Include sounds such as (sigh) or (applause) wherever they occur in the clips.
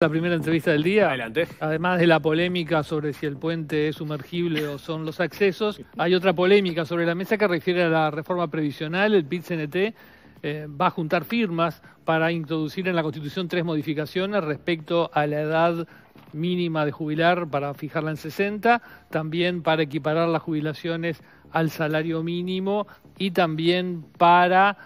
La primera entrevista del día. Adelante. Además de la polémica sobre si el puente es sumergible o son los accesos, hay otra polémica sobre la mesa que refiere a la reforma previsional. El PIT-CNT eh, va a juntar firmas para introducir en la Constitución tres modificaciones respecto a la edad mínima de jubilar para fijarla en 60, también para equiparar las jubilaciones al salario mínimo y también para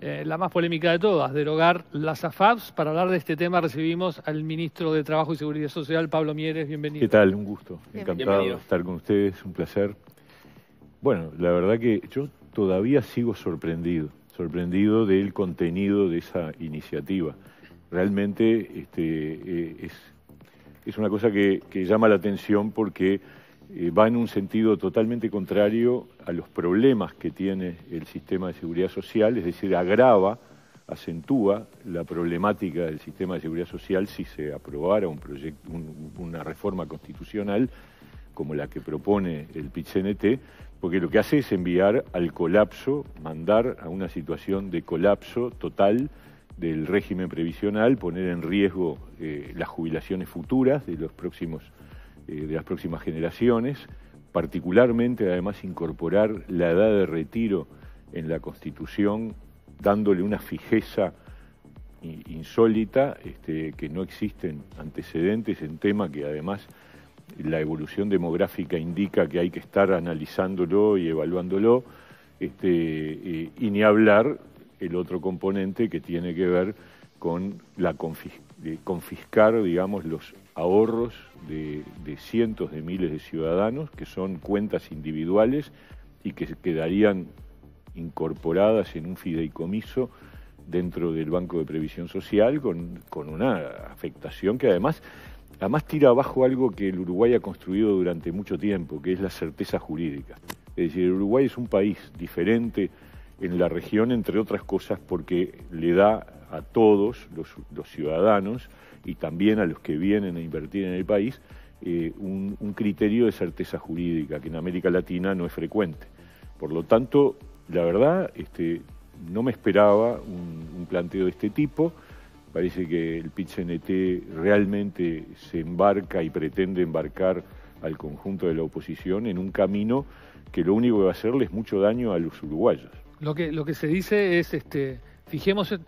eh, la más polémica de todas, derogar las AFAPs. Para hablar de este tema recibimos al ministro de Trabajo y Seguridad Social, Pablo Mieres. Bienvenido. ¿Qué tal? Un gusto. Encantado de estar con ustedes, un placer. Bueno, la verdad que yo todavía sigo sorprendido, sorprendido del contenido de esa iniciativa. Realmente este, eh, es, es una cosa que llama la atención porque eh, va en un sentido totalmente contrario a los problemas que tiene el sistema de seguridad social, es decir, agrava, acentúa la problemática del sistema de seguridad social si se aprobara un proyecto, una reforma constitucional como la que propone el PIT-CNT, porque lo que hace es enviar al colapso, mandar a una situación de colapso total del régimen previsional, poner en riesgo eh, las jubilaciones futuras de los próximos eh, de las próximas generaciones, particularmente además incorporar la edad de retiro en la Constitución, dándole una fijeza insólita este, que no existen antecedentes en tema que además la evolución demográfica indica que hay que estar analizándolo y evaluándolo, este, eh, y ni hablar el otro componente que tiene que ver con la de confiscar, digamos, los ahorros de, cientos de miles de ciudadanos, que son cuentas individuales y que quedarían incorporadas en un fideicomiso dentro del Banco de Previsión Social, con, una afectación que además, además tira abajo algo que el Uruguay ha construido durante mucho tiempo, que es la certeza jurídica. Es decir, el Uruguay es un país diferente en la región, entre otras cosas, porque le da a todos los, ciudadanos y también a los que vienen a invertir en el país eh, un, criterio de certeza jurídica que en América Latina no es frecuente. Por lo tanto, la verdad, este, no me esperaba un, planteo de este tipo. Parece que el pit realmente se embarca y pretende embarcar al conjunto de la oposición en un camino que lo único que va a hacerle es mucho daño a los uruguayos. Lo que, lo que se dice es este, fijemos, eh,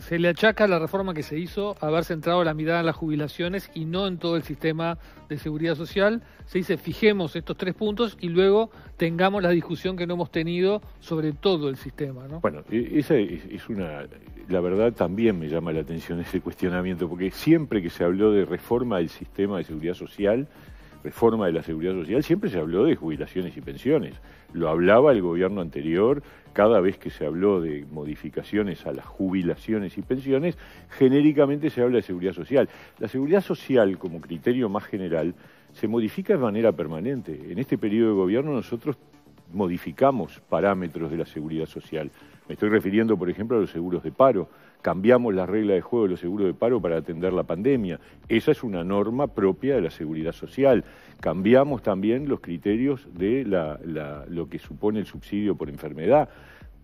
se le achaca la reforma que se hizo haber centrado la mirada en las jubilaciones y no en todo el sistema de seguridad social. Se dice, fijemos estos tres puntos y luego tengamos la discusión que no hemos tenido sobre todo el sistema. ¿no? Bueno, e-, esa una... La verdad también me llama la atención ese cuestionamiento, porque siempre que se habló de reforma del sistema de seguridad social, reforma de la seguridad social siempre se habló de jubilaciones y pensiones. Lo hablaba el gobierno anterior, cada vez que se habló de modificaciones a las jubilaciones y pensiones, genéricamente se habla de seguridad social. La seguridad social, como criterio más general, se modifica de manera permanente. En este periodo de gobierno nosotros modificamos parámetros de la seguridad social. Me estoy refiriendo, por ejemplo, a los seguros de paro cambiamos las reglas de juego de los seguros de paro para atender la pandemia. Esa es una norma propia de la seguridad social. Cambiamos también los criterios de lo que supone el subsidio por enfermedad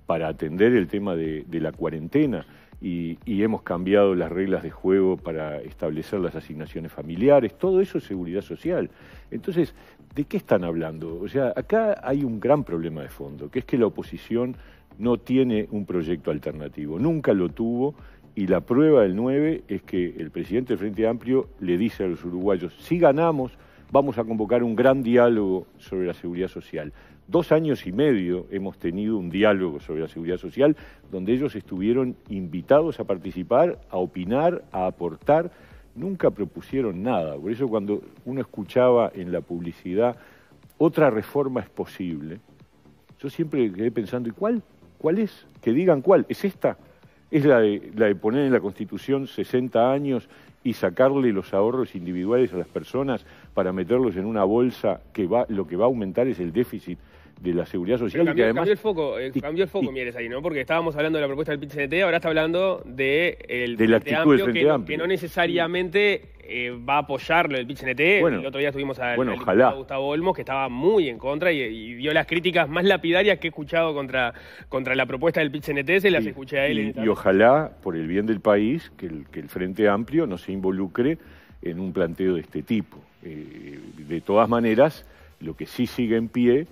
para atender el tema de, la cuarentena. y, hemos cambiado las reglas de juego para establecer las asignaciones familiares, todo eso es seguridad social. Entonces, ¿de qué están hablando? O sea, acá hay un gran problema de fondo, que es que la oposición no tiene un proyecto alternativo, nunca lo tuvo y la prueba del 9 es que el presidente del Frente Amplio le dice a los uruguayos, si ganamos, vamos a convocar un gran diálogo sobre la seguridad social. Dos años y medio hemos tenido un diálogo sobre la seguridad social donde ellos estuvieron invitados a participar, a opinar, a aportar. Nunca propusieron nada. Por eso cuando uno escuchaba en la publicidad, otra reforma es posible, yo siempre quedé pensando, ¿y cuál? ¿Cuál es? Que digan cuál. ¿Es esta? ¿Es la de, la de poner en la Constitución 60 años y sacarle los ahorros individuales a las personas para meterlos en una bolsa que va, lo que va a aumentar es el déficit de la seguridad social. y además, cambió el foco, eh, cambió el foco Mieres ahí, ¿no? Porque estábamos hablando de la propuesta del CNT, ahora está hablando de el del Frente amplio. que no necesariamente eh, va a apoyarlo el NT. Bueno, el otro día estuvimos a, Gustavo Olmos, que estaba muy en contra y, dio las críticas más lapidarias que he escuchado contra, contra la propuesta del NT se las escuché a él. Y, y, ojalá, por el bien del país, que el, que el Frente Amplio no se involucre en un planteo de este tipo. Eh, de todas maneras, lo que sí sigue en pie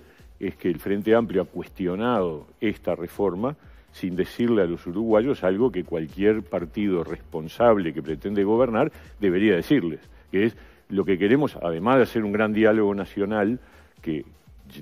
es que el Frente Amplio ha cuestionado esta reforma sin decirle a los uruguayos algo que cualquier partido responsable que pretende gobernar debería decirles, que es lo que queremos, además de hacer un gran diálogo nacional, que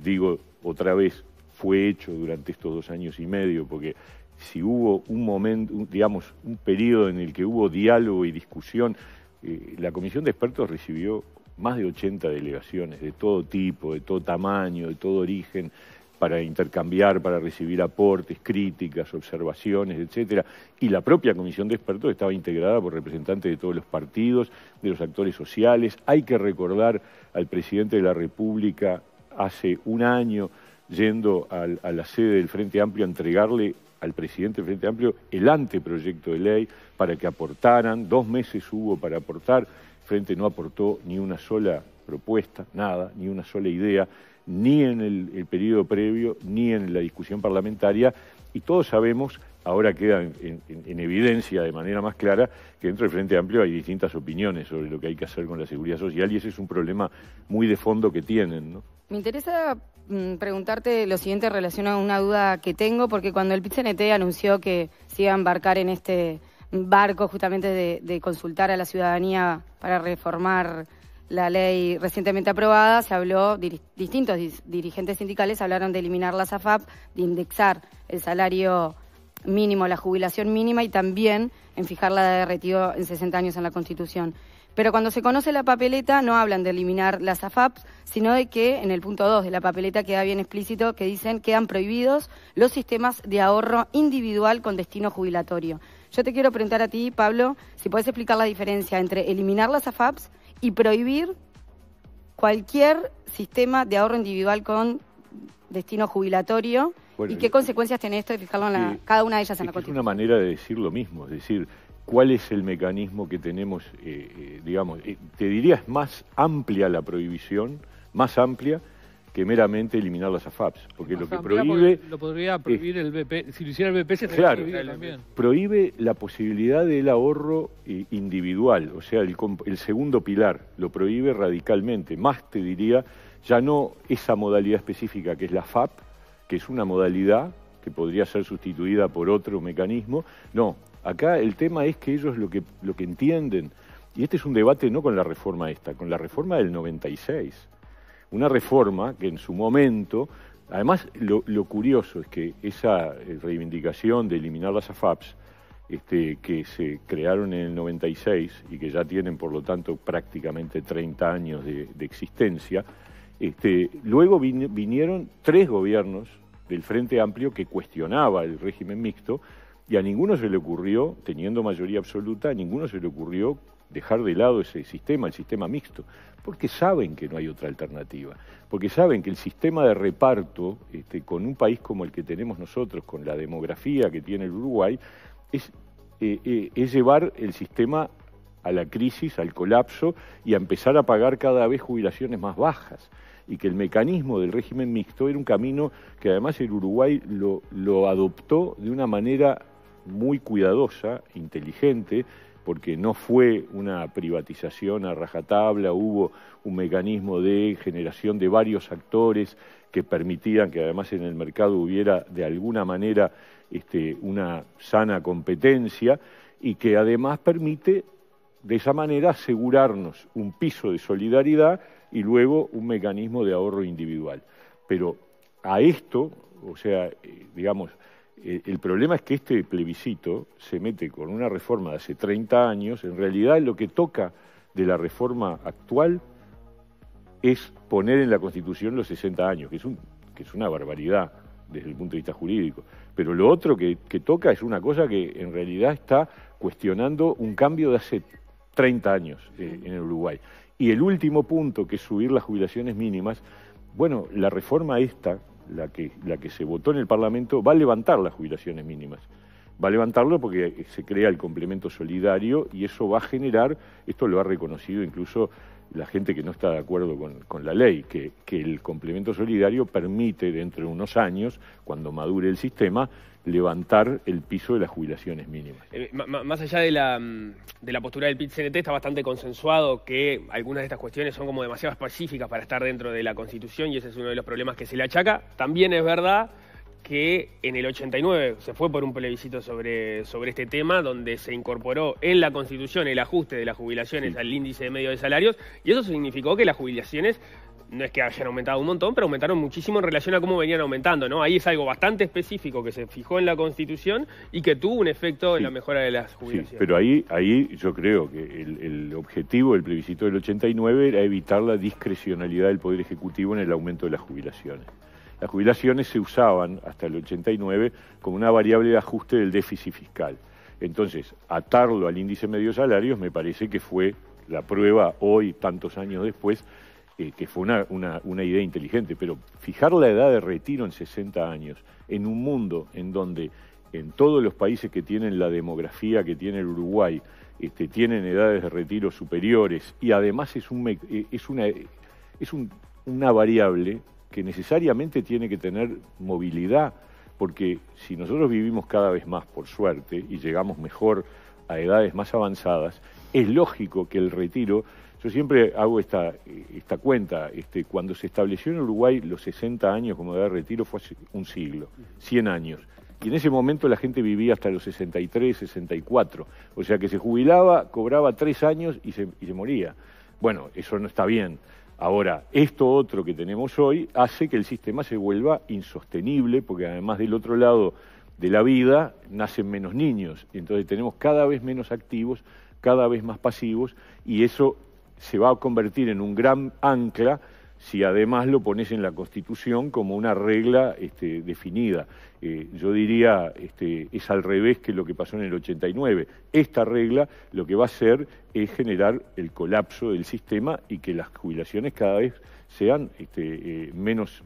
digo otra vez, fue hecho durante estos dos años y medio, porque si hubo un momento, digamos, un periodo en el que hubo diálogo y discusión, eh, la Comisión de Expertos recibió más de 80 delegaciones de todo tipo, de todo tamaño, de todo origen, para intercambiar, para recibir aportes, críticas, observaciones, etcétera. Y la propia comisión de expertos estaba integrada por representantes de todos los partidos, de los actores sociales. Hay que recordar al presidente de la República hace un año yendo a la sede del Frente Amplio a entregarle al presidente del Frente Amplio el anteproyecto de ley para que aportaran, dos meses hubo para aportar, frente no aportó ni una sola propuesta, nada, ni una sola idea, ni en el, periodo previo, ni en la discusión parlamentaria, y todos sabemos, ahora queda en, evidencia de manera más clara, que dentro del Frente Amplio hay distintas opiniones sobre lo que hay que hacer con la seguridad social, y ese es un problema muy de fondo que tienen. ¿no? Me interesa mm, preguntarte lo siguiente en relación a una duda que tengo, porque cuando el CNT anunció que se iba a embarcar en este barco justamente de, consultar a la ciudadanía para reformar la ley recientemente aprobada, se habló, distintos dirigentes sindicales hablaron de eliminar la SAFAP, de indexar el salario mínimo, la jubilación mínima y también en fijar la edad de retiro en 60 años en la Constitución. Pero cuando se conoce la papeleta no hablan de eliminar las SAFAP, sino de que en el punto 2 de la papeleta queda bien explícito que dicen que quedan prohibidos los sistemas de ahorro individual con destino jubilatorio. Yo te quiero preguntar a ti, Pablo, si puedes explicar la diferencia entre eliminar las AFAPs y prohibir cualquier sistema de ahorro individual con destino jubilatorio. ¿Y qué consecuencias tiene esto de fijarlo en cada una de ellas en la Constitución? Es una manera de decir lo mismo, es decir, cuál es el mecanismo que tenemos, eh, eh, digamos, eh, te diría es más amplia la prohibición, más amplia que meramente eliminar las AFAPs, porque lo que prohíbe... Lo podría prohibir el BP, si lo hiciera el BP se también. Prohíbe la posibilidad del ahorro individual, o sea, el, segundo pilar, lo prohíbe radicalmente, más te diría, ya no esa modalidad específica que es la FAP, que es una modalidad que podría ser sustituida por otro mecanismo, no, acá el tema es que ellos lo que, lo que entienden, y este es un debate no con la reforma esta, con la reforma del 96, una reforma que en su momento, además lo, curioso es que esa eh, reivindicación de eliminar las AFAPs, este, que se crearon en el 96 y que ya tienen, por lo tanto, prácticamente 30 años de, existencia, este, luego vinieron tres gobiernos del Frente Amplio que cuestionaba el régimen mixto y a ninguno se le ocurrió, teniendo mayoría absoluta, a ninguno se le ocurrió dejar de lado ese sistema, el sistema mixto, porque saben que no hay otra alternativa, porque saben que el sistema de reparto, este, con un país como el que tenemos nosotros, con la demografía que tiene el Uruguay, eh, eh, es, llevar el sistema a la crisis, al colapso y a empezar a pagar cada vez jubilaciones más bajas. Y que el mecanismo del régimen mixto era un camino que además el Uruguay lo adoptó de una manera muy cuidadosa, inteligente, porque no fue una privatización a rajatabla, hubo un mecanismo de generación de varios actores que permitían que además en el mercado hubiera de alguna manera este, una sana competencia y que además permite de esa manera asegurarnos un piso de solidaridad y luego un mecanismo de ahorro individual. Pero a esto, o sea, eh, digamos, eh, el problema es que este plebiscito se mete con una reforma de hace 30 años. En realidad lo que toca de la reforma actual es poner en la Constitución los 60 años, que es, una barbaridad desde el punto de vista jurídico. Pero lo otro que, toca es una cosa que en realidad está cuestionando un cambio de hace 30 años eh, en el Uruguay. Y el último punto, que es subir las jubilaciones mínimas, bueno, la reforma esta, la que, la que se votó en el Parlamento, va a levantar las jubilaciones mínimas. Va a levantarlo porque se crea el complemento solidario y eso va a generar, esto lo ha reconocido incluso la gente que no está de acuerdo con, la ley, que, el complemento solidario permite dentro de unos años, cuando madure el sistema, levantar el piso de las jubilaciones mínimas. Eh, más allá de la, mm, de la postura del PIT-CNT, está bastante consensuado que algunas de estas cuestiones son como demasiado específicas para estar dentro de la Constitución y ese es uno de los problemas que se le achaca. También es verdad que en el 89 se fue por un plebiscito sobre, sobre este tema, donde se incorporó en la Constitución el ajuste de las jubilaciones al índice de medio de salarios, y eso significó que las jubilaciones no es que hayan aumentado un montón, pero aumentaron muchísimo en relación a cómo venían aumentando, ¿no? Ahí es algo bastante específico que se fijó en la Constitución y que tuvo un efecto en la mejora de las jubilaciones. pero ahí, ahí yo creo que el, el, objetivo del plebiscito del 89 era evitar la discrecionalidad del Poder Ejecutivo en el aumento de las jubilaciones. Las jubilaciones se usaban hasta el 89 como una variable de ajuste del déficit fiscal. Entonces, atarlo al índice medio salarios me parece que fue la prueba hoy, tantos años después, eh, que fue una, idea inteligente. Pero fijar la edad de retiro en 60 años, en un mundo en donde en todos los países que tienen la demografía que tiene el Uruguay, este, tienen edades de retiro superiores y además es, un, eh, es, una, eh, es una variable que necesariamente tiene que tener movilidad, porque si nosotros vivimos cada vez más, por suerte, y llegamos mejor a edades más avanzadas, es lógico que el retiro, yo siempre hago esta, esta cuenta, este, cuando se estableció en Uruguay los 60 años como edad de retiro fue hace un siglo, 100 años. Y en ese momento la gente vivía hasta los 63, 64. O sea que se jubilaba, cobraba tres años y se, y se moría. Bueno, eso no está bien. Ahora, esto otro que tenemos hoy hace que el sistema se vuelva insostenible, porque además del otro lado de la vida nacen menos niños, y entonces tenemos cada vez menos activos, cada vez más pasivos, y eso se va a convertir en un gran ancla si además lo pones en la Constitución como una regla este, definida. Eh, yo diría, este, es al revés que lo que pasó en el 89. Esta regla lo que va a hacer es generar el colapso del sistema y que las jubilaciones cada vez sean este, eh, menos,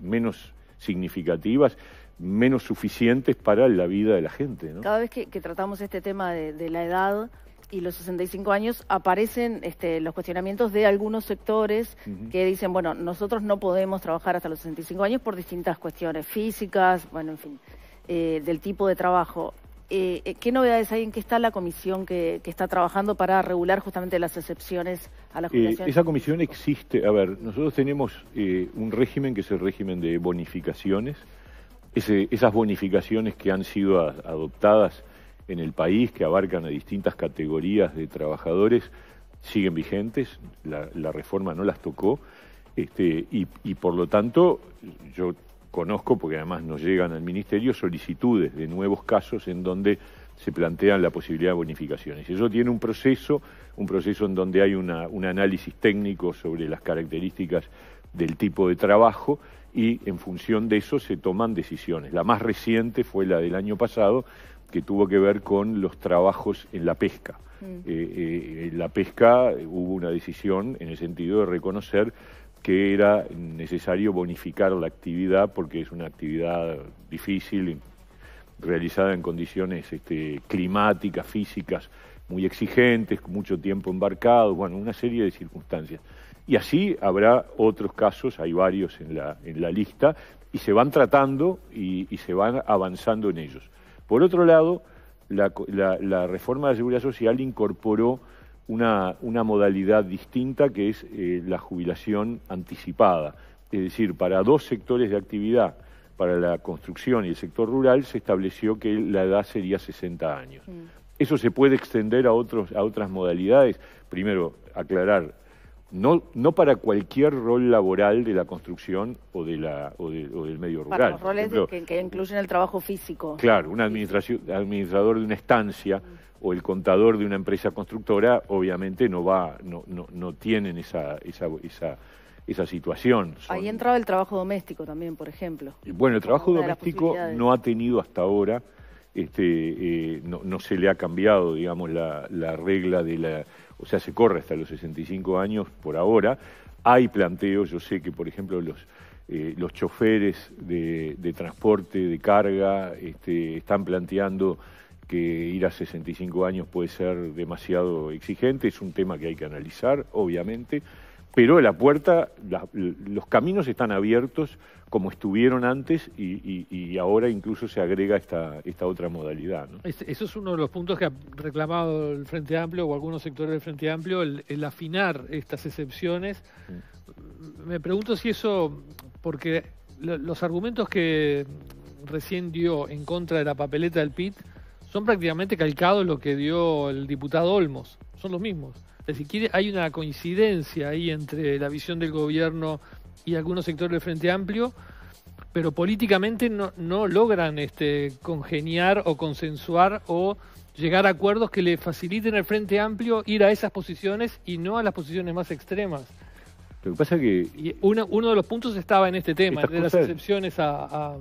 significativas menos suficientes para la vida de la gente. ¿no? Cada vez que, que tratamos este tema de la edad, y los 65 años aparecen este, los cuestionamientos de algunos sectores que dicen, bueno, nosotros no podemos trabajar hasta los 65 años por distintas cuestiones físicas, bueno, en fin, eh, del tipo de trabajo. Eh, eh, ¿Qué novedades hay? ¿En qué está la comisión que, está trabajando para regular justamente las excepciones a la jubilación? esa comisión existe, a ver, nosotros tenemos un régimen que es el régimen de bonificaciones, esas bonificaciones que han sido adoptadas en el país que abarcan a distintas categorías de trabajadores siguen vigentes, la, reforma no las tocó, este, y, por lo tanto yo conozco, porque además nos llegan al Ministerio, solicitudes de nuevos casos en donde se plantean la posibilidad de bonificaciones. Eso tiene un proceso, un proceso en donde hay un análisis técnico sobre las características del tipo de trabajo y en función de eso se toman decisiones. La más reciente fue la del año pasado, que tuvo que ver con los trabajos en la pesca. Mm. Eh, eh, en la pesca hubo una decisión en el sentido de reconocer que era necesario bonificar la actividad porque es una actividad difícil, realizada en condiciones este, climáticas, físicas muy exigentes, con mucho tiempo embarcado, bueno, una serie de circunstancias. Y así habrá otros casos, hay varios en la, en la lista, y se van tratando y se van avanzando en ellos. Por otro lado, la, reforma de la seguridad social incorporó una, modalidad distinta que es eh, la jubilación anticipada. Es decir, para dos sectores de actividad, para la construcción y el sector rural, se estableció que la edad sería 60 años. Mm. Eso se puede extender a otras modalidades. Primero, aclarar no, no para cualquier rol laboral de la construcción o, de la, o, del medio rural. Para los roles que, incluyen el trabajo físico. Claro, un administrador de una estancia o el contador de una empresa constructora obviamente no va no, tienen esa, esa, esa esa situación. Ahí entraba el trabajo doméstico también, por ejemplo. Bueno, el trabajo doméstico no ha tenido hasta ahora, este, eh, no, no, se le ha cambiado, digamos, la, la regla de la, o sea, se corre hasta los 65 años por ahora. Hay planteos, yo sé que, por ejemplo, los, eh, los choferes de, transporte, de carga, este, están planteando que ir a 65 años puede ser demasiado exigente, es un tema que hay que analizar, obviamente pero la puerta, los caminos están abiertos como estuvieron antes y, ahora incluso se agrega esta, otra modalidad. ¿no? eso es uno de los puntos que ha reclamado el Frente Amplio o algunos sectores del Frente Amplio, el, afinar estas excepciones. Mm. Me pregunto si eso, porque los argumentos que recién dio en contra de la papeleta del PIT son prácticamente calcados lo que dio el diputado Olmos, son los mismos. Si quiere, hay una coincidencia ahí entre la visión del gobierno y algunos sectores del Frente Amplio, pero políticamente no, logran este, congeniar o consensuar o llegar a acuerdos que le faciliten al Frente Amplio ir a esas posiciones y no a las posiciones más extremas. Lo que pasa que... Y uno de los puntos estaba en este tema, de las excepciones a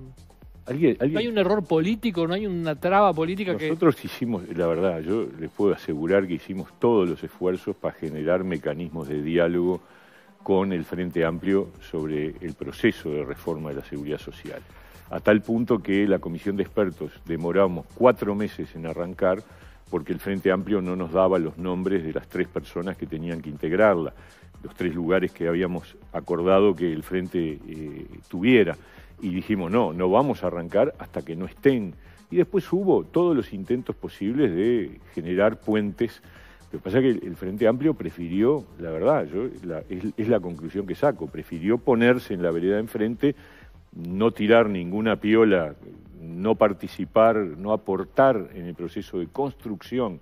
no hay un error político, no hay una traba política Nosotros hicimos, la verdad, yo les puedo asegurar que hicimos todos los esfuerzos para generar mecanismos de diálogo con el Frente Amplio sobre el proceso de reforma de la seguridad social. A tal punto que la comisión de expertos demoramos cuatro meses en arrancar porque el Frente Amplio no nos daba los nombres de las tres personas que tenían que integrarla, los tres lugares que habíamos acordado que el Frente eh, tuviera y dijimos, no, no vamos a arrancar hasta que no estén. Y después hubo todos los intentos posibles de generar puentes. Lo que pasa es que el Frente Amplio prefirió, la verdad, yo, es, la conclusión que saco, prefirió ponerse en la vereda enfrente, no tirar ninguna piola, no participar, no aportar en el proceso de construcción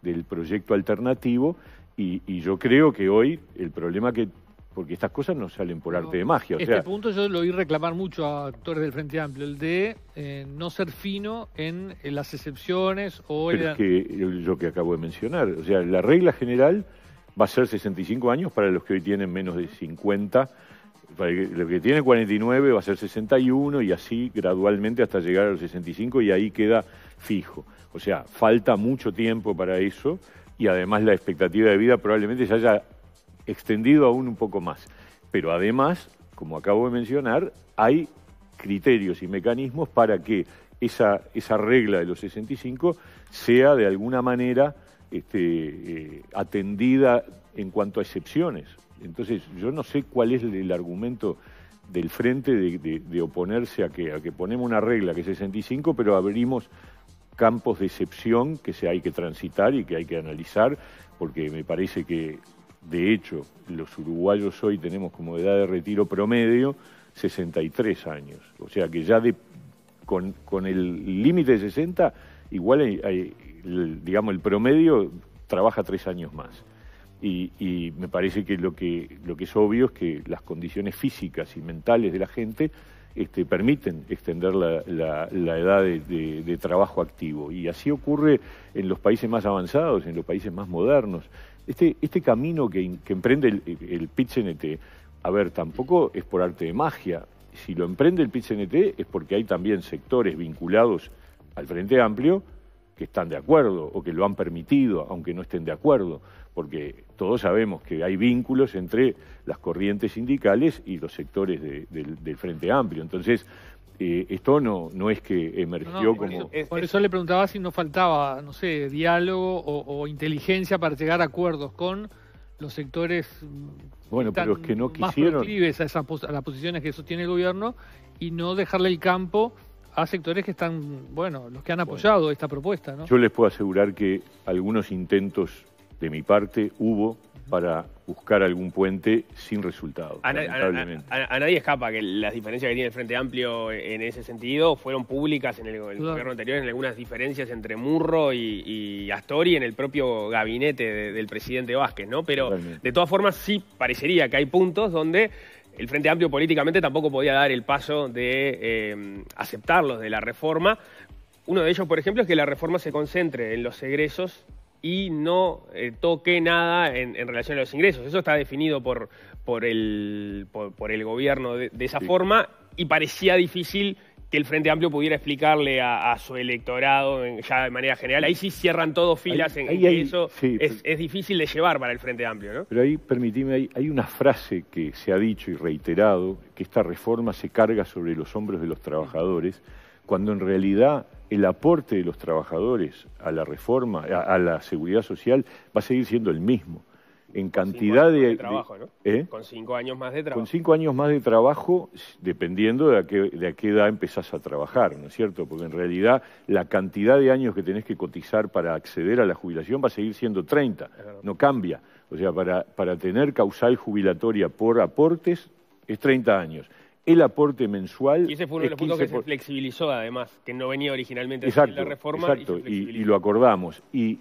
del proyecto alternativo. Y, y yo creo que hoy el problema que porque estas cosas no salen por arte de magia. este punto yo lo oí reclamar mucho a actores del Frente Amplio, el de eh, no ser fino en, las excepciones o... Pero es que lo que acabo de mencionar, o sea, la regla general va a ser 65 años para los que hoy tienen menos de 50, para los que tienen 49 va a ser 61 y así gradualmente hasta llegar a los 65 y ahí queda fijo. O sea, falta mucho tiempo para eso y además la expectativa de vida probablemente se haya extendido aún un poco más. Pero además, como acabo de mencionar, hay criterios y mecanismos para que esa, esa regla de los 65 sea de alguna manera este, eh, atendida en cuanto a excepciones. Entonces, yo no sé cuál es el, argumento del frente de, oponerse a que, a que ponemos una regla que es 65, pero abrimos campos de excepción que se hay que transitar y que hay que analizar, porque me parece que de hecho, los uruguayos hoy tenemos como edad de retiro promedio 63 años. O sea que ya con, el límite de 60, igual digamos, el promedio trabaja tres años más. Y, me parece que lo, que lo que es obvio es que las condiciones físicas y mentales de la gente este, permiten extender la, la, edad de trabajo activo. Y así ocurre en los países más avanzados, en los países más modernos. Este, este camino que, emprende el, el NT, a ver, tampoco es por arte de magia. Si lo emprende el NT es porque hay también sectores vinculados al Frente Amplio que están de acuerdo o que lo han permitido, aunque no estén de acuerdo, porque todos sabemos que hay vínculos entre las corrientes sindicales y los sectores del Frente Amplio. Entonces, eh, esto no, no es que emergió como... por eso le preguntaba si no faltaba, no sé, diálogo o, inteligencia para llegar a acuerdos con los sectores bueno, pero es que no quisieron... más a, a las posiciones que sostiene el gobierno y no dejarle el campo a sectores que están, bueno, los que han apoyado esta propuesta. ¿no? Yo les puedo asegurar que algunos intentos de mi parte hubo para buscar algún puente sin resultado. A, nadie escapa que las diferencias que tiene el Frente Amplio en ese sentido fueron públicas en el, gobierno anterior, en algunas diferencias entre Murro y, Astori en el propio gabinete del presidente Vázquez, ¿no? Pero de todas formas sí parecería que hay puntos donde el Frente Amplio políticamente tampoco podía dar el paso de eh, aceptarlos de la reforma. Uno de ellos, por ejemplo, es que la reforma se concentre en los egresos y no eh, toque nada en, relación a los ingresos. Eso está definido por, por, el, por, el gobierno de, esa forma y parecía difícil que el Frente Amplio pudiera explicarle a, su electorado ya de manera general. Ahí sí cierran todos filas en, eso. es, difícil de llevar para el Frente Amplio, Pero ahí, permitime, hay, una frase que se ha dicho y reiterado, que esta reforma se carga sobre los hombros de los trabajadores, cuando en realidad el aporte de los trabajadores a la reforma, a, la seguridad social, va a seguir siendo el mismo. En cantidad de, trabajo, ¿no? ¿Eh? Con cinco años más de trabajo. Con cinco años más de trabajo, dependiendo de a, qué, edad empezás a trabajar, ¿no es cierto? Porque en realidad la cantidad de años que tenés que cotizar para acceder a la jubilación va a seguir siendo 30, no cambia. O sea, para, para tener causal jubilatoria por aportes es 30 años el aporte mensual. Y ese fue uno de los puntos que se flexibilizó, además, que no venía originalmente la reforma. Exacto, y, lo acordamos. y,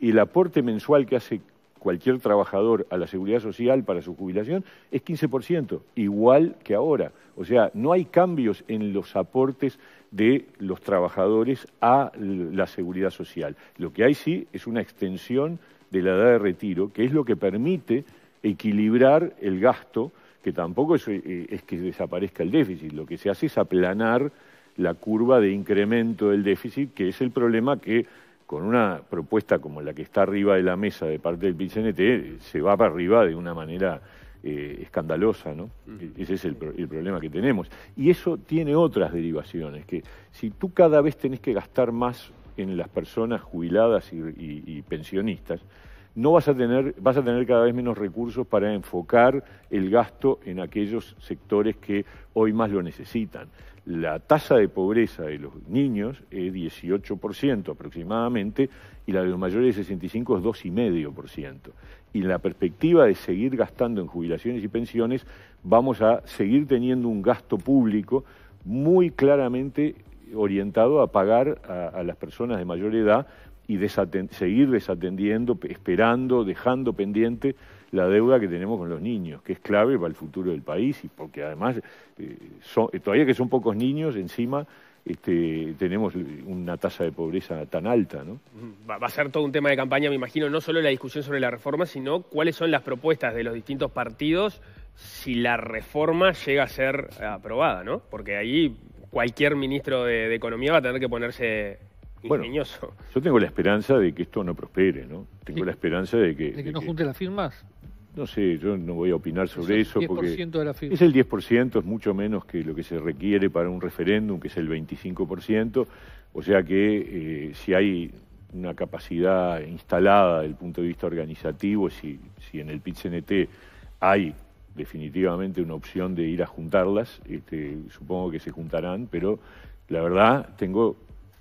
el aporte mensual que hace cualquier trabajador a la seguridad social para su jubilación es 15%, igual que ahora. O sea, no hay cambios en los aportes de los trabajadores a la seguridad social. Lo que hay sí es una extensión de la edad de retiro, que es lo que permite equilibrar el gasto que tampoco eh, es, que desaparezca el déficit, lo que se hace es aplanar la curva de incremento del déficit, que es el problema que con una propuesta como la que está arriba de la mesa de parte del PICNT eh, se va para arriba de una manera eh, escandalosa, ¿no? E-, ese es el, problema que tenemos. Y eso tiene otras derivaciones, que si tú cada vez tenés que gastar más en las personas jubiladas y pensionistas, no vas a tener, vas a tener cada vez menos recursos para enfocar el gasto en aquellos sectores que hoy más lo necesitan. La tasa de pobreza de los niños es 18% aproximadamente y la de los mayores de 65 es 2,5%. Y en la perspectiva de seguir gastando en jubilaciones y pensiones, vamos a seguir teniendo un gasto público muy claramente orientado a pagar a las personas de mayor edad y seguir desatendiendo, esperando, dejando pendiente la deuda que tenemos con los niños, que es clave para el futuro del país y porque además, eh, eh, todavía que son pocos niños, encima este, tenemos eh, una tasa de pobreza tan alta. ¿no? Va, a ser todo un tema de campaña, me imagino, no solo la discusión sobre la reforma, sino cuáles son las propuestas de los distintos partidos si la reforma llega a ser aprobada, ¿no? Porque ahí cualquier ministro de Economía va a tener que ponerse bueno, yo tengo la esperanza de que esto no prospere, ¿no? Tengo la esperanza de que... ¿De que no junte las firmas? No sé, yo no voy a opinar sobre el eso. porque Es el 10%, es mucho menos que lo que se requiere para un referéndum, que es el 25%. O sea que eh, si hay una capacidad instalada desde el punto de vista organizativo, si, si en el pit hay definitivamente una opción de ir a juntarlas, este, supongo que se juntarán, pero la verdad tengo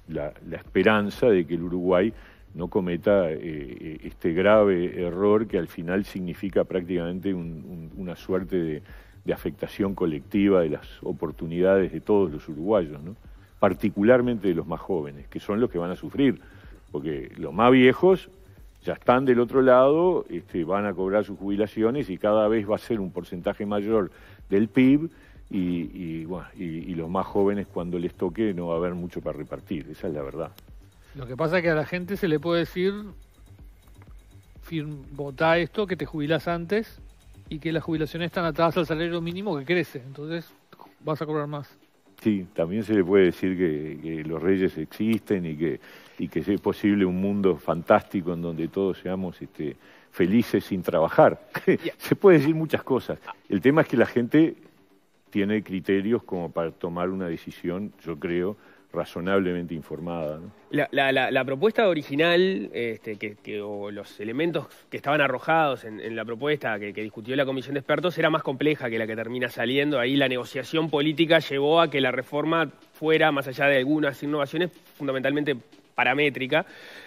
la, esperanza de que el Uruguay no cometa eh, eh, este grave error que al final significa prácticamente una suerte de, afectación colectiva de las oportunidades de todos los uruguayos, ¿no? particularmente de los más jóvenes, que son los que van a sufrir, porque los más viejos ya están del otro lado, este, van a cobrar sus jubilaciones y cada vez va a ser un porcentaje mayor del PIB y, y, los más jóvenes cuando les toque no va a haber mucho para repartir, esa es la verdad. Lo que pasa es que a la gente se le puede decir, vota esto, que te jubilás antes y que las jubilaciones están atadas al salario mínimo que crece, entonces vas a cobrar más. Sí, también se le puede decir que, los reyes existen y que, es posible un mundo fantástico en donde todos seamos este, felices sin trabajar. (laughs) se puede decir muchas cosas. El tema es que la gente tiene criterios como para tomar una decisión, yo creo, razonablemente informada. La, propuesta original, este, que, o los elementos que estaban arrojados en, la propuesta que, que, discutió la Comisión de Expertos, era más compleja que la que termina saliendo. Ahí la negociación política llevó a que la reforma fuera, más allá de algunas innovaciones, fundamentalmente paramétrica,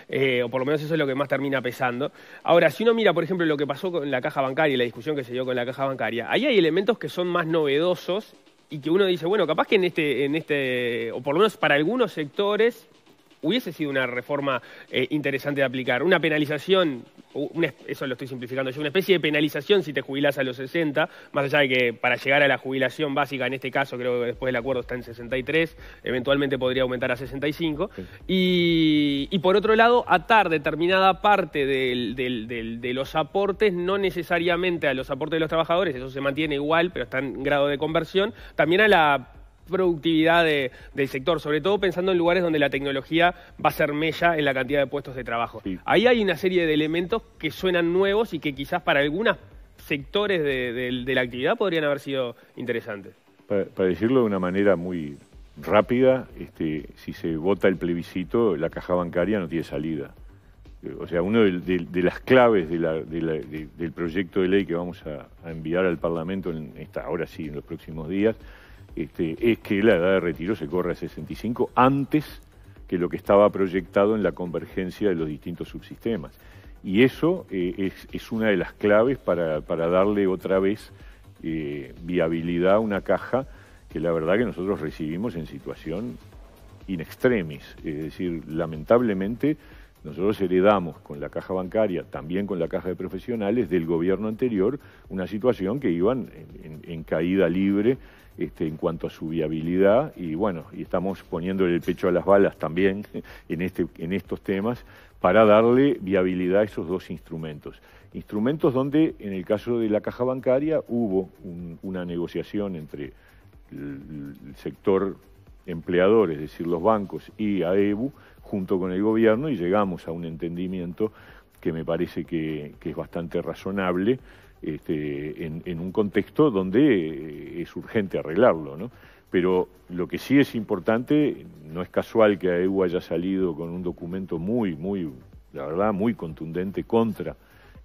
eh, o por lo menos eso es lo que más termina pesando. Ahora, si uno mira, por ejemplo, lo que pasó con la caja bancaria y la discusión que se dio con la caja bancaria, ahí hay elementos que son más novedosos y que uno dice, bueno, capaz que en este, en este o por lo menos para algunos sectores, hubiese sido una reforma eh, interesante de aplicar. Una penalización, eso lo estoy simplificando yo, una especie de penalización si te jubilás a los 60, más allá de que para llegar a la jubilación básica, en este caso creo que después del acuerdo está en 63, eventualmente podría aumentar a 65. Y, por otro lado, atar determinada parte de los aportes, no necesariamente a los aportes de los trabajadores, eso se mantiene igual, pero está en grado de conversión, también a la productividad del sector, sobre todo pensando en lugares donde la tecnología va a ser mella en la cantidad de puestos de trabajo. Ahí hay una serie de elementos que suenan nuevos y que quizás para algunos sectores de, la actividad podrían haber sido interesantes. Para, decirlo de una manera muy rápida, este, si se vota el plebiscito, la caja bancaria no tiene salida. O sea, una de, las claves del proyecto de ley que vamos a, enviar al Parlamento en esta, ahora sí, en los próximos días, este, es que la edad de retiro se corre a 65 antes que lo que estaba proyectado en la convergencia de los distintos subsistemas. Y eso eh, es, una de las claves para, darle otra vez eh, viabilidad a una caja que la verdad que nosotros recibimos en situación in extremis. Es decir, lamentablemente nosotros heredamos con la caja bancaria, también con la caja de profesionales del gobierno anterior, una situación que iban en, caída libre este, en cuanto a su viabilidad y bueno, y estamos poniéndole el pecho a las balas también (laughs) este, en, estos temas para darle viabilidad a esos dos instrumentos. Instrumentos donde en el caso de la caja bancaria hubo una negociación entre el, el sector empleador, es decir, los bancos y AEBU, junto con el gobierno y llegamos a un entendimiento que me parece que, es bastante razonable este, en, un contexto donde eh, es urgente arreglarlo. Pero lo que sí es importante, no es casual que AEU haya salido con un documento muy, muy, la verdad, muy contundente contra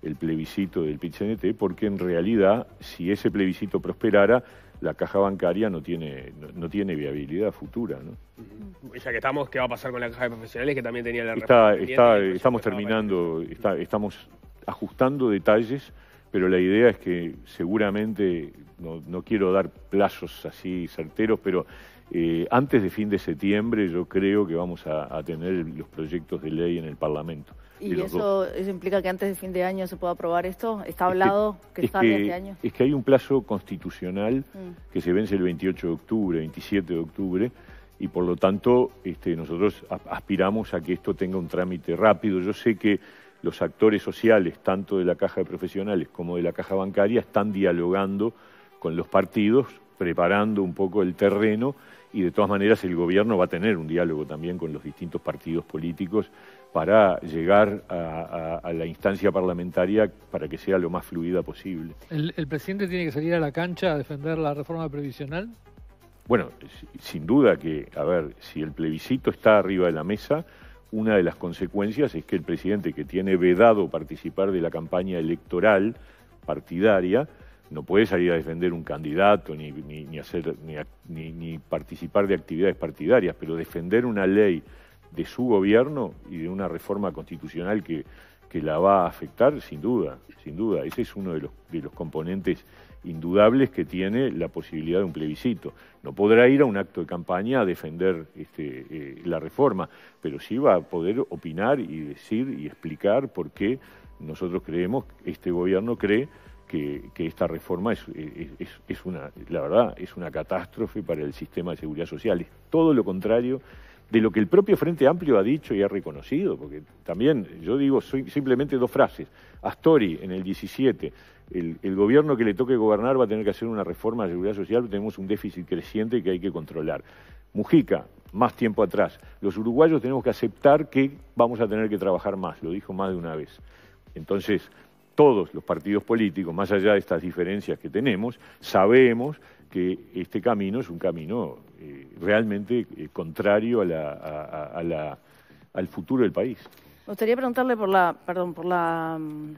el plebiscito del PICNT, porque en realidad, si ese plebiscito prosperara, la caja bancaria no tiene, no, tiene viabilidad futura. ¿no? Ya que estamos, ¿qué va a pasar con la caja de profesionales que también tenía la está, eh, Estamos terminando, está, estamos ajustando detalles, pero la idea es que seguramente, no, no quiero dar plazos así certeros, pero eh, antes de fin de septiembre yo creo que vamos a tener los proyectos de ley en el Parlamento. ¿Y eso, implica que antes de fin de año se pueda aprobar esto? ¿Está hablado que, está es este año? Es que hay un plazo constitucional mm. que se vence el 28 de octubre, 27 de octubre, y por lo tanto este, nosotros aspiramos a que esto tenga un trámite rápido. Yo sé que los actores sociales, tanto de la Caja de Profesionales como de la Caja Bancaria, están dialogando con los partidos, preparando un poco el terreno y de todas maneras el gobierno va a tener un diálogo también con los distintos partidos políticos para llegar a, la instancia parlamentaria para que sea lo más fluida posible. ¿El, presidente tiene que salir a la cancha a defender la reforma previsional? Bueno, sin duda que, a ver, si el plebiscito está arriba de la mesa, una de las consecuencias es que el presidente que tiene vedado participar de la campaña electoral partidaria, no puede salir a defender un candidato ni, ni, hacer, ni, ni participar de actividades partidarias, pero defender una ley de su gobierno y de una reforma constitucional que, que la va a afectar, sin duda, sin duda. Ese es uno de los, de los componentes indudables que tiene la posibilidad de un plebiscito. No podrá ir a un acto de campaña a defender este, eh, la reforma, pero sí va a poder opinar y decir y explicar por qué nosotros creemos, este gobierno cree que, esta reforma es, es, es, una, la verdad, es una catástrofe para el sistema de seguridad social. Es todo lo contrario de lo que el propio Frente Amplio ha dicho y ha reconocido, porque también yo digo soy simplemente dos frases. Astori, en el 17, el, gobierno que le toque gobernar va a tener que hacer una reforma de seguridad social, tenemos un déficit creciente que hay que controlar. Mujica, más tiempo atrás, los uruguayos tenemos que aceptar que vamos a tener que trabajar más, lo dijo más de una vez. Entonces, todos los partidos políticos, más allá de estas diferencias que tenemos, sabemos que este camino es un camino eh, realmente eh, contrario a al futuro del país. Me gustaría preguntarle por la, perdón, por la, mm,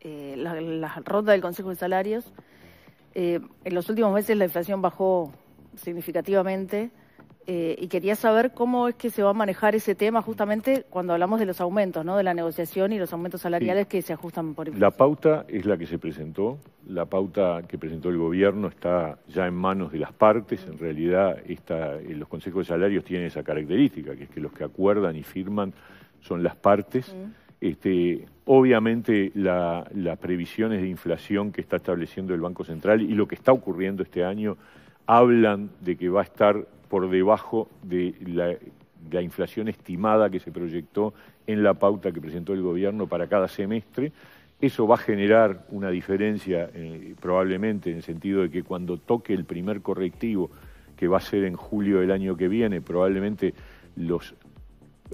eh, la ronda del Consejo de Salarios. en los últimos meses la inflación bajó significativamente. Eh, y quería saber cómo es que se va a manejar ese tema justamente cuando hablamos de los aumentos, ¿no? de la negociación y los aumentos salariales que se ajustan por La pauta es la que se presentó, la pauta que presentó el gobierno está ya en manos de las partes, en realidad está, eh, los consejos de salarios tienen esa característica, que es que los que acuerdan y firman son las partes. Este, obviamente la, las previsiones de inflación que está estableciendo el Banco Central y lo que está ocurriendo este año hablan de que va a estar por debajo de la, inflación estimada que se proyectó en la pauta que presentó el gobierno para cada semestre. Eso va a generar una diferencia eh, probablemente en el sentido de que cuando toque el primer correctivo, que va a ser en julio del año que viene, probablemente los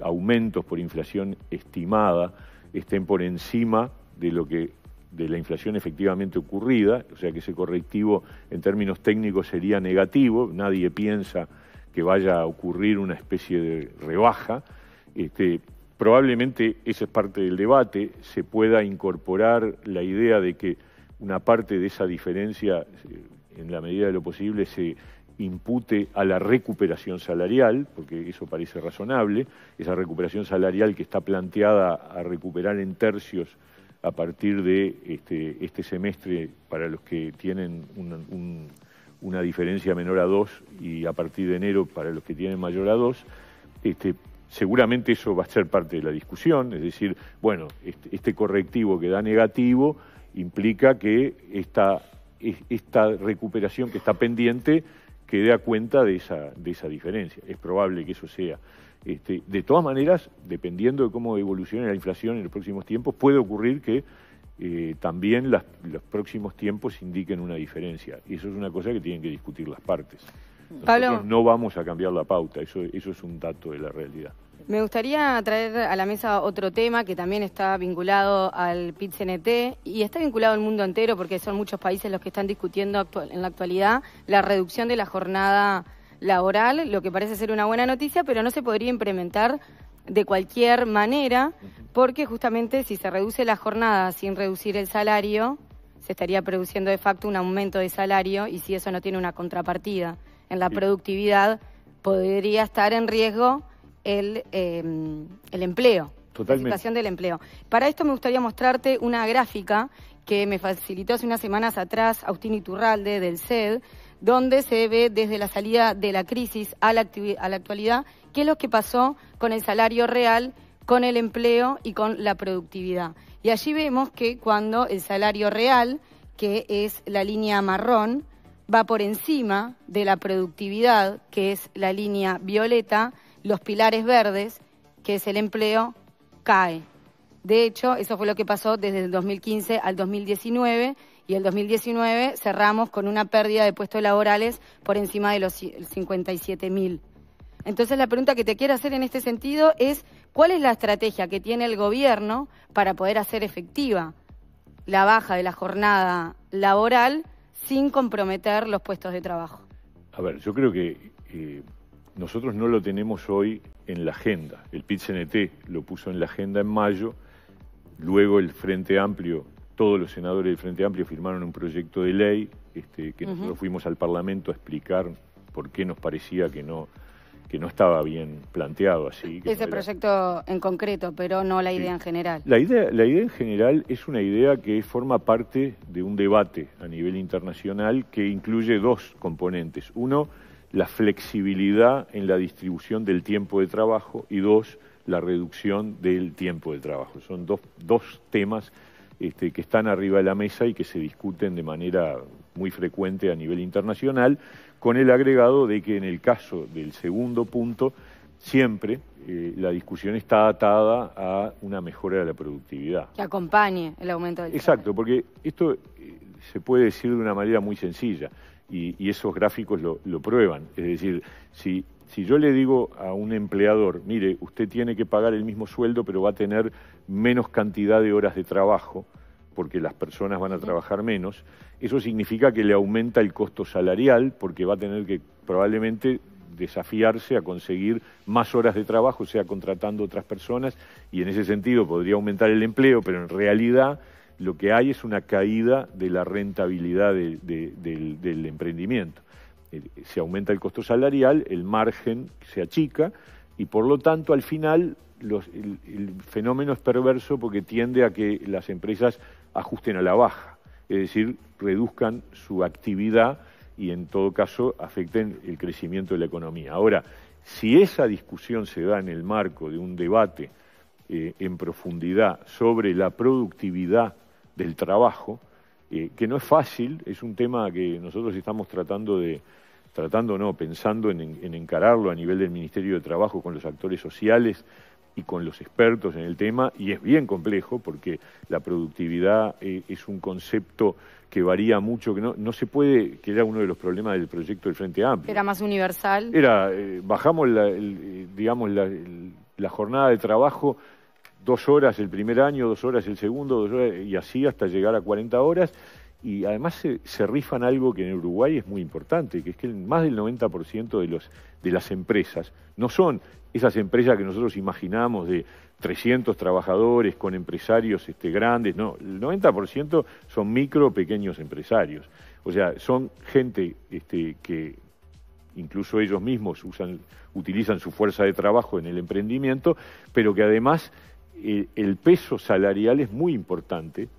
aumentos por inflación estimada estén por encima de lo que de la inflación efectivamente ocurrida, o sea que ese correctivo en términos técnicos sería negativo, nadie piensa que vaya a ocurrir una especie de rebaja. Este, probablemente esa es parte del debate, se pueda incorporar la idea de que una parte de esa diferencia, eh, en la medida de lo posible, se impute a la recuperación salarial, porque eso parece razonable, esa recuperación salarial que está planteada a recuperar en tercios a partir de este, este semestre para los que tienen un una diferencia menor a dos y a partir de enero para los que tienen mayor a dos este, seguramente eso va a ser parte de la discusión, es decir, bueno, este, este correctivo que da negativo implica que esta, esta recuperación que está pendiente que a cuenta de esa, de esa diferencia. Es probable que eso sea. Este, de todas maneras, dependiendo de cómo evolucione la inflación en los próximos tiempos, puede ocurrir que eh, también los próximos tiempos indiquen una diferencia. Y eso es una cosa que tienen que discutir las partes. Nosotros no vamos a cambiar la pauta, eso, es un dato de la realidad. Me gustaría traer a la mesa otro tema que también está vinculado al pit y está vinculado al mundo entero porque son muchos países los que están discutiendo en la actualidad la reducción de la jornada laboral, lo que parece ser una buena noticia, pero no se podría implementar de cualquier manera, porque justamente si se reduce la jornada sin reducir el salario, se estaría produciendo de facto un aumento de salario y si eso no tiene una contrapartida en la productividad, podría estar en riesgo el, em, el empleo, Totalmente. la situación del empleo. Para esto me gustaría mostrarte una gráfica que me facilitó hace unas semanas atrás Agustín Iturralde del SED, donde se ve desde la salida de la crisis a la, a la actualidad qué es lo que pasó con el salario real, con el empleo y con la productividad. Y allí vemos que cuando el salario real, que es la línea marrón, va por encima de la productividad, que es la línea violeta, los pilares verdes, que es el empleo, cae. De hecho, eso fue lo que pasó desde el 2015 al 2019 y el 2019 cerramos con una pérdida de puestos laborales por encima de los 57 mil. Entonces la pregunta que te quiero hacer en este sentido es, ¿cuál es la estrategia que tiene el gobierno para poder hacer efectiva la baja de la jornada laboral sin comprometer los puestos de trabajo? A ver, yo creo que eh, nosotros no lo tenemos hoy en la agenda. El PIT-CNT lo puso en la agenda en mayo, luego el Frente Amplio, todos los senadores del Frente Amplio firmaron un proyecto de ley este, que nosotros fuimos al Parlamento a explicar por qué nos parecía que no que no estaba bien planteado así. Que Ese proyecto en concreto, pero no la idea en general. La idea, en general es una idea que forma parte de un debate a nivel internacional que incluye dos componentes. Uno, la flexibilidad en la distribución del tiempo de trabajo y dos, la reducción del tiempo de trabajo. Son dos, dos temas este, que están arriba de la mesa y que se discuten de manera muy frecuente a nivel internacional con el agregado de que en el caso del segundo punto, siempre eh, la discusión está atada a una mejora de la productividad. Que acompañe el aumento del Exacto, porque esto eh, se puede decir de una manera muy sencilla y, esos gráficos lo, lo, prueban. Es decir, si, si yo le digo a un empleador, mire, usted tiene que pagar el mismo sueldo pero va a tener menos cantidad de horas de trabajo, porque las personas van a trabajar menos, eso significa que le aumenta el costo salarial porque va a tener que probablemente desafiarse a conseguir más horas de trabajo, o sea, contratando otras personas, y en ese sentido podría aumentar el empleo, pero en realidad lo que hay es una caída de la rentabilidad del, emprendimiento. Eh, se aumenta el costo salarial, el margen se achica, y por lo tanto al final el, fenómeno es perverso porque tiende a que las empresas ajusten a la baja, es decir, reduzcan su actividad y en todo caso afecten el crecimiento de la economía. Ahora, si esa discusión se da en el marco de un debate eh, en profundidad sobre la productividad del trabajo, eh, que no es fácil, es un tema que nosotros estamos tratando de, tratando no, pensando en encararlo a nivel del Ministerio de Trabajo con los actores sociales, con los expertos en el tema, y es bien complejo porque la productividad eh, es un concepto que varía mucho, que no, se puede, que era uno de los problemas del proyecto del Frente Amplio. Era más universal. Era, eh, bajamos la, eh, digamos, la, jornada de trabajo dos horas el primer año, dos horas el segundo, y así hasta llegar a 40 horas, y además se, rifan algo que en Uruguay es muy importante, que es que más del 90% de, los, de las empresas no son esas empresas que nosotros imaginamos de 300 trabajadores con empresarios este, grandes, no, el 90% son micro, pequeños empresarios. O sea, son gente este, que incluso ellos mismos usan, utilizan su fuerza de trabajo en el emprendimiento, pero que además eh, el peso salarial es muy importante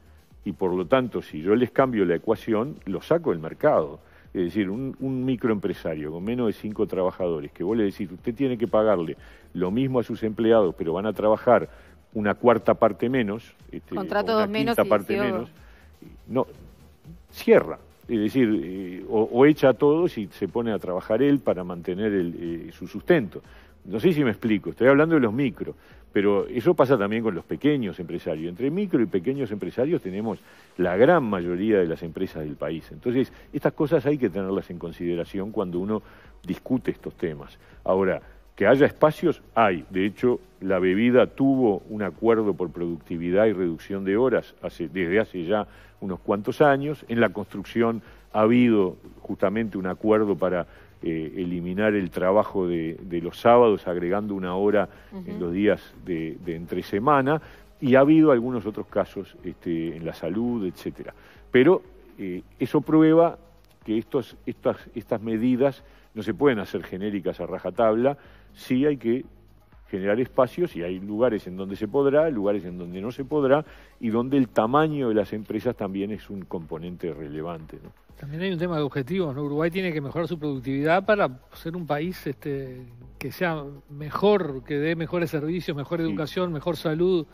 y por lo tanto, si yo les cambio la ecuación, lo saco del mercado. Es decir, un, microempresario con menos de cinco trabajadores, que vuelve a decir, usted tiene que pagarle lo mismo a sus empleados, pero van a trabajar una cuarta parte menos, este, una menos, no, cierra. Es decir, eh, o, echa a todos y se pone a trabajar él para mantener eh, su sustento. No sé si me explico, estoy hablando de los micro, pero eso pasa también con los pequeños empresarios. Entre micro y pequeños empresarios tenemos la gran mayoría de las empresas del país. Entonces, estas cosas hay que tenerlas en consideración cuando uno discute estos temas. Ahora, que haya espacios, hay. De hecho, la bebida tuvo un acuerdo por productividad y reducción de horas desde hace ya unos cuantos años. En la construcción ha habido justamente un acuerdo para eh, eliminar el trabajo de, los sábados, agregando una hora en los días de, entre semana, y ha habido algunos otros casos este, en la salud, etcétera. Pero eh, eso prueba que estos, estas, estas medidas no se pueden hacer genéricas a rajatabla, sí hay que generar espacios y hay lugares en donde se podrá, lugares en donde no se podrá y donde el tamaño de las empresas también es un componente relevante. También hay un tema de objetivos, ¿no? Uruguay tiene que mejorar su productividad para ser un país este, que sea mejor, que dé mejores servicios, mejor educación, mejor salud.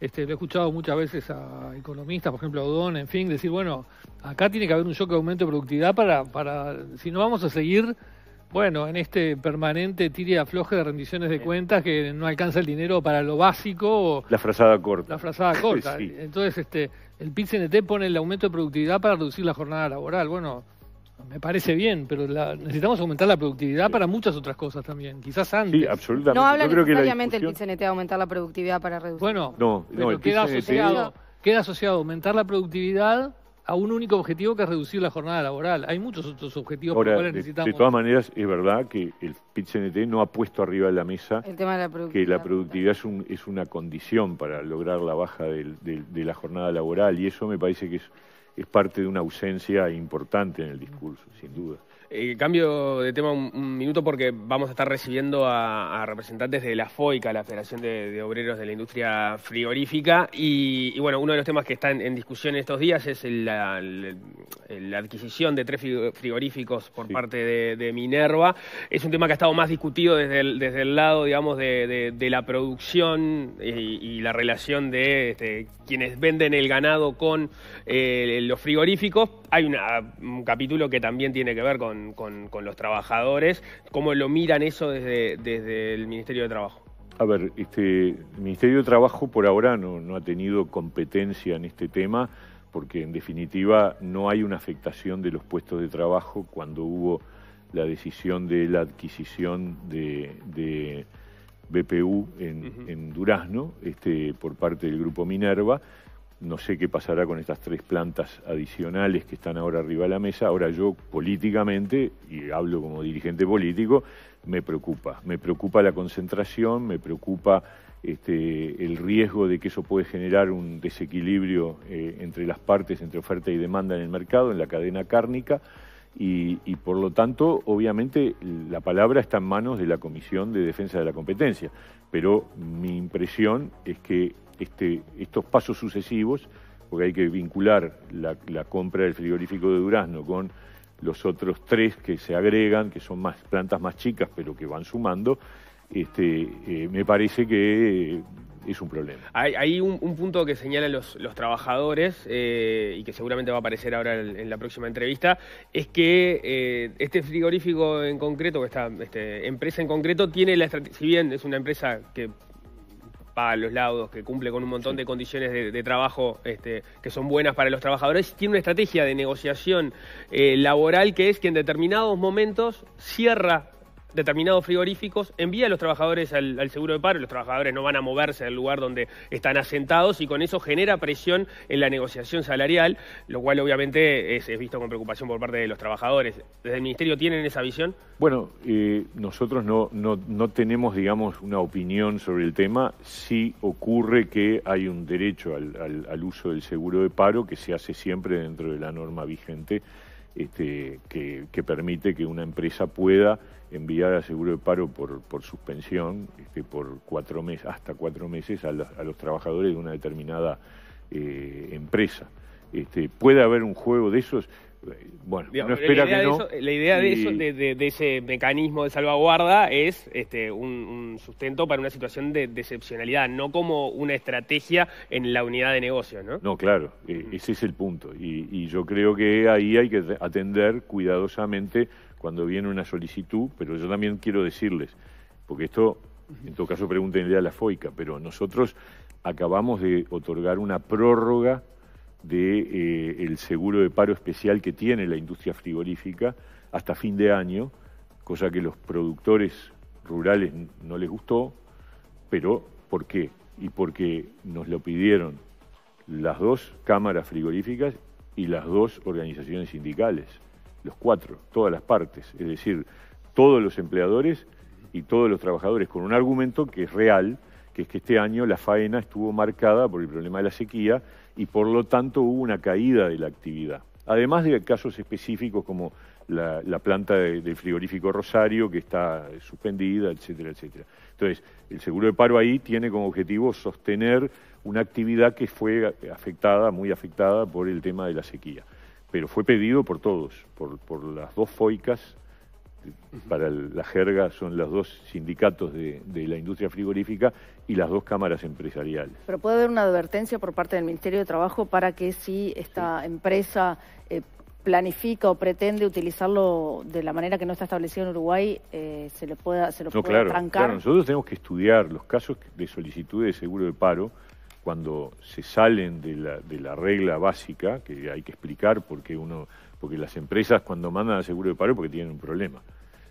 Este, lo he escuchado muchas veces a economistas, por ejemplo a Odón, en fin, decir, bueno, acá tiene que haber un choque de aumento de productividad para, para si no vamos a seguir bueno, en este permanente tire de rendiciones de cuentas que no alcanza el dinero para lo básico. la frazada corta. La frazada corta. (laughs) Entonces, este, el pit -NT pone el aumento de productividad para reducir la jornada laboral. Bueno, me parece bien, pero necesitamos aumentar la productividad para muchas otras cosas también, quizás antes. Sí, absolutamente. No habla que el pit aumentar la productividad para reducir. Bueno, no, pero queda asociado, queda asociado aumentar la productividad a un único objetivo que es reducir la jornada laboral. Hay muchos otros objetivos por los necesitamos. De, todas maneras, es verdad que el pit no ha puesto arriba de la mesa que la productividad es, una condición para lograr la baja de la jornada laboral y eso me parece que es parte de una ausencia importante en el discurso, sin duda. Eh, cambio de tema un, minuto porque vamos a estar recibiendo a, representantes de la FOICA, la Federación de, Obreros de la Industria Frigorífica. Y, bueno, uno de los temas que está en, discusión estos días es la, adquisición de tres frigoríficos por parte de, Minerva. Es un tema que ha estado más discutido desde el, desde el lado, digamos, de, la producción y, la relación de este, quienes venden el ganado con eh, los frigoríficos. Hay un capítulo que también tiene que ver con con, los trabajadores. ¿Cómo lo miran eso desde, desde el Ministerio de Trabajo? A ver, este, el Ministerio de Trabajo por ahora no, ha tenido competencia en este tema porque en definitiva no hay una afectación de los puestos de trabajo cuando hubo la decisión de la adquisición de, BPU en, en Durazno este, por parte del grupo Minerva no sé qué pasará con estas tres plantas adicionales que están ahora arriba de la mesa. Ahora yo políticamente, y hablo como dirigente político, me preocupa. Me preocupa la concentración, me preocupa este, el riesgo de que eso puede generar un desequilibrio eh, entre las partes, entre oferta y demanda en el mercado, en la cadena cárnica. y, por lo tanto, obviamente, la palabra está en manos de la Comisión de Defensa de la Competencia. Pero mi impresión es que este, estos pasos sucesivos, porque hay que vincular la, compra del frigorífico de Durazno con los otros tres que se agregan, que son más plantas más chicas, pero que van sumando, este, eh, me parece que eh, es un problema. Hay, un, punto que señalan los, trabajadores eh, y que seguramente va a aparecer ahora en, la próxima entrevista, es que este frigorífico en concreto, esta este, empresa en concreto, tiene la si bien es una empresa que a los laudos, que cumple con un montón de condiciones de, trabajo este, que son buenas para los trabajadores, tiene una estrategia de negociación eh, laboral que es que en determinados momentos cierra determinados frigoríficos, envía a los trabajadores al, seguro de paro, los trabajadores no van a moverse del lugar donde están asentados y con eso genera presión en la negociación salarial, lo cual obviamente es, visto con preocupación por parte de los trabajadores. ¿Desde el Ministerio tienen esa visión? Bueno, eh, nosotros no, no, tenemos, digamos, una opinión sobre el tema. Sí ocurre que hay un derecho al, uso del seguro de paro que se hace siempre dentro de la norma vigente este, que permite que una empresa pueda enviar a seguro de paro por, por suspensión este, por cuatro meses, hasta cuatro meses a, a los trabajadores de una determinada eh, empresa. Este, puede haber un juego de esos. Bueno, no espera que no. la idea de, eso, de, ese mecanismo de salvaguarda es este, un, sustento para una situación de, decepcionalidad, excepcionalidad, no como una estrategia en la unidad de negocio, ¿no? No, claro, e, mm. ese es el punto. y yo creo que ahí hay que atender cuidadosamente cuando viene una solicitud, pero yo también quiero decirles, porque esto, en todo caso, pregúntenle a la FOICA, pero nosotros acabamos de otorgar una prórroga del de, eh, el seguro de paro especial que tiene la industria frigorífica hasta fin de año, cosa que los productores rurales no les gustó, pero ¿por qué? Y porque nos lo pidieron las dos cámaras frigoríficas y las dos organizaciones sindicales los cuatro, todas las partes, es decir, todos los empleadores y todos los trabajadores, con un argumento que es real, que es que este año la faena estuvo marcada por el problema de la sequía y por lo tanto hubo una caída de la actividad. Además de casos específicos como la, planta del frigorífico Rosario que está suspendida, etcétera, etcétera. Entonces, el seguro de paro ahí tiene como objetivo sostener una actividad que fue afectada, muy afectada por el tema de la sequía pero fue pedido por todos, por, las dos FOICAS, para la jerga son los dos sindicatos de, la industria frigorífica y las dos cámaras empresariales. Pero puede haber una advertencia por parte del Ministerio de Trabajo para que si esta empresa eh, planifica o pretende utilizarlo de la manera que no está establecido en Uruguay, eh, se le pueda se lo pueda trancar. Claro, nosotros tenemos que estudiar los casos de solicitud de seguro de paro cuando se salen de la, regla básica, que hay que explicar porque uno, porque las empresas cuando mandan a seguro de paro porque tienen un problema.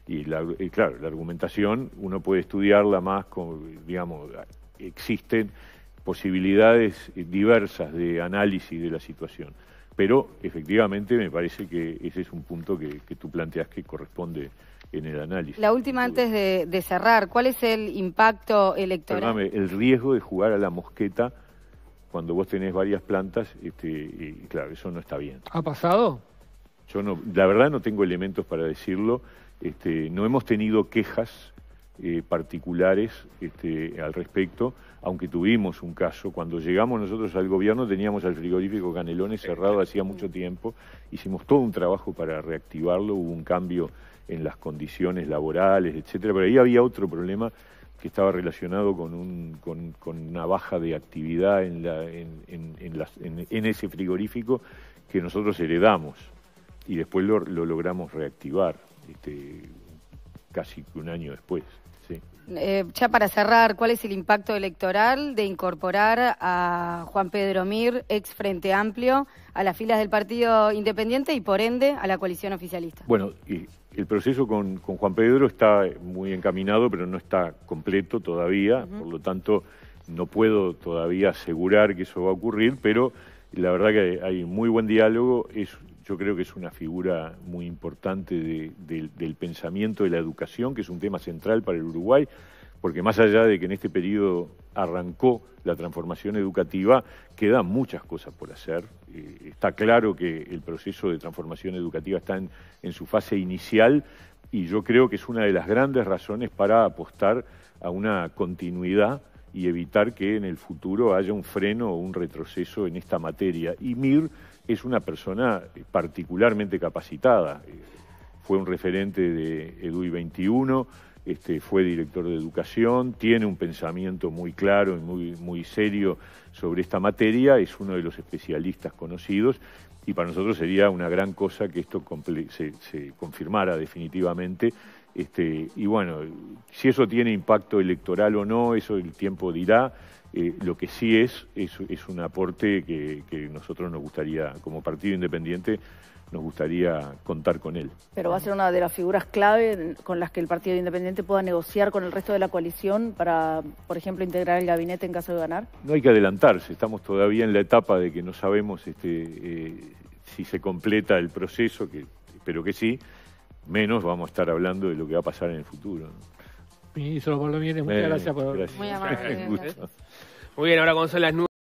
Y, eh, claro, la argumentación uno puede estudiarla más, como digamos, existen posibilidades diversas de análisis de la situación. Pero efectivamente me parece que ese es un punto que, que tú planteas que corresponde en el análisis. La última antes de, cerrar, ¿cuál es el impacto electoral? Perdóname, el riesgo de jugar a la mosqueta cuando vos tenés varias plantas, este, claro, eso no está bien. ¿Ha pasado? Yo no, la verdad no tengo elementos para decirlo. Este, no hemos tenido quejas eh, particulares este, al respecto, aunque tuvimos un caso. Cuando llegamos nosotros al gobierno teníamos al frigorífico Canelones cerrado hacía mucho tiempo. Hicimos todo un trabajo para reactivarlo, hubo un cambio en las condiciones laborales, etcétera. Pero ahí había otro problema que estaba relacionado con, con, una baja de actividad en, la, en, en, ese frigorífico que nosotros heredamos y después lo, logramos reactivar este, casi un año después. Eh, ya para cerrar, ¿cuál es el impacto electoral de incorporar a Juan Pedro Mir, ex Frente Amplio, a las filas del Partido Independiente y por ende a la coalición oficialista? Bueno, y el proceso con, Juan Pedro está muy encaminado, pero no está completo todavía, por lo tanto no puedo todavía asegurar que eso va a ocurrir, pero la verdad que hay muy buen diálogo, yo creo que es una figura muy importante del pensamiento de la educación, que es un tema central para el Uruguay, porque más allá de que en este periodo arrancó la transformación educativa, quedan muchas cosas por hacer. Eh, está claro que el proceso de transformación educativa está en, en su fase inicial y yo creo que es una de las grandes razones para apostar a una continuidad y evitar que en el futuro haya un freno o un retroceso en esta materia. Y Mir es una persona particularmente capacitada. Eh, fue un referente de EDUI 21 este, fue director de educación, tiene un pensamiento muy claro y muy, muy serio sobre esta materia, es uno de los especialistas conocidos y para nosotros sería una gran cosa que esto se, se, confirmara definitivamente. Este, y bueno, si eso tiene impacto electoral o no, eso el tiempo dirá. Eh, lo que sí es, es, un aporte que nosotros nos gustaría, como partido independiente, nos gustaría contar con él. Pero va a ser una de las figuras clave con las que el Partido Independiente pueda negociar con el resto de la coalición para, por ejemplo, integrar el gabinete en caso de ganar. No hay que adelantarse, estamos todavía en la etapa de que no sabemos este, eh, si se completa el proceso, que espero que sí, menos vamos a estar hablando de lo que va a pasar en el futuro. Ministro, por lo muchas eh, gracias por... Muy (laughs) Muy bien, ahora solas las